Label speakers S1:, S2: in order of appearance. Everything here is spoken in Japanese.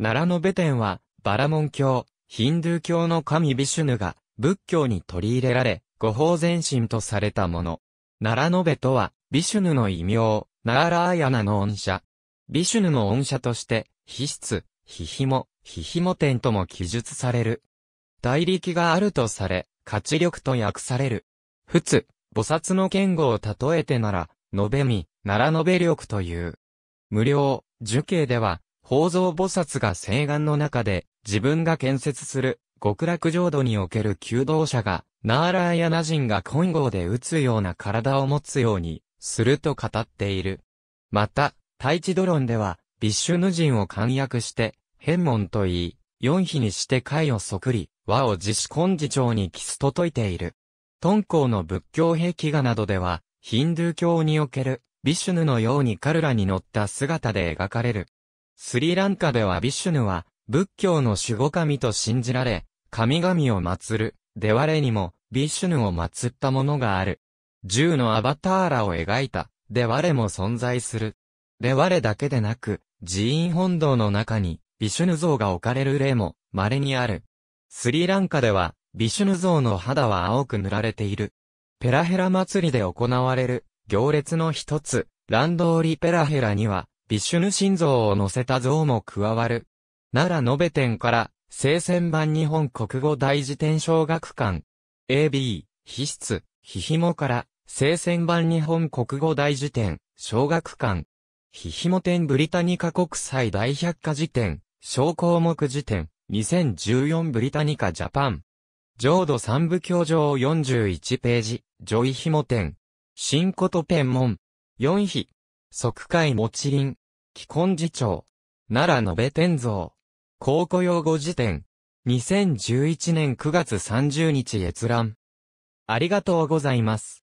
S1: 奈良のベテンは、バラモン教、ヒンドゥー教の神ビシュヌが、仏教に取り入れられ、五法前進とされたもの。奈良のベとは、ビシュヌの異名、ナーラーヤナの恩者。ビシュヌの恩者として、皮質、ヒヒモ、ヒヒモ天とも記述される。大力があるとされ、活力と訳される。普通、菩薩の剣語を例えてなら、延べみ、奈良延べ力という。無料、樹形では、宝蔵菩薩が西岸の中で自分が建設する極楽浄土における求道者がナーラーヤナ人が金剛で打つような体を持つようにすると語っている。また、大地ドロンではビッシュヌ人を簡約して変門と言い、四比にして貝をそくり、和を自主根治長にキスと説いている。敦煌の仏教壁画などでは、ヒンドゥー教における、ビシュヌのように彼らに乗った姿で描かれる。スリランカではビシュヌは、仏教の守護神と信じられ、神々を祀る、デワレにも、ビシュヌを祀ったものがある。銃のアバターラを描いた、デワレも存在する。デワレだけでなく、寺院本堂の中に、ビシュヌ像が置かれる例も、稀にある。スリランカでは、ビシュヌ像の肌は青く塗られている。ペラヘラ祭りで行われる、行列の一つ、ランドーリペラヘラには、ビシュヌ心臓を乗せた像も加わる。奈良延べ店から、聖戦版日本国語大辞典小学館。AB、筆室、ひひもから、聖戦版日本国語大辞典、小学館。ひひも店ブリタニカ国際大百科辞典、小項目辞典、2014ブリタニカジャパン。浄土三部教場41ページ、ジョイひも展。新ことペンモン。四比。即会もちりん。既婚次長。奈良延天蔵。考古用語辞典。2011年9月30日閲覧。ありがとうございます。